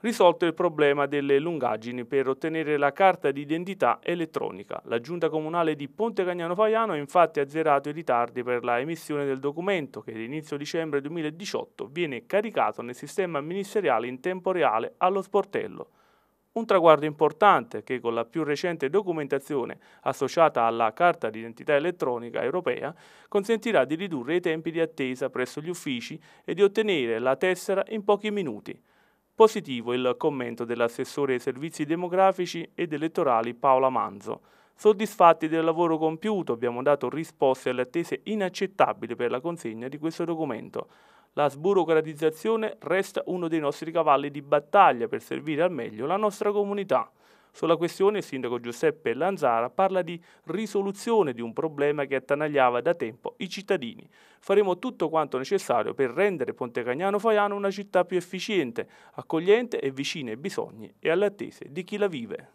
risolto il problema delle lungaggini per ottenere la carta di identità elettronica. La giunta comunale di Ponte Cagnano Faiano ha infatti azzerato i ritardi per la emissione del documento che all'inizio dicembre 2018 viene caricato nel sistema ministeriale in tempo reale allo sportello. Un traguardo importante che con la più recente documentazione associata alla Carta d'identità elettronica europea consentirà di ridurre i tempi di attesa presso gli uffici e di ottenere la tessera in pochi minuti. Positivo il commento dell'assessore ai servizi demografici ed elettorali Paola Manzo. Soddisfatti del lavoro compiuto abbiamo dato risposte alle attese inaccettabili per la consegna di questo documento. La sburocratizzazione resta uno dei nostri cavalli di battaglia per servire al meglio la nostra comunità. Sulla questione il sindaco Giuseppe Lanzara parla di risoluzione di un problema che attanagliava da tempo i cittadini. Faremo tutto quanto necessario per rendere Ponte Cagnano Faiano una città più efficiente, accogliente e vicina ai bisogni e alle attese di chi la vive.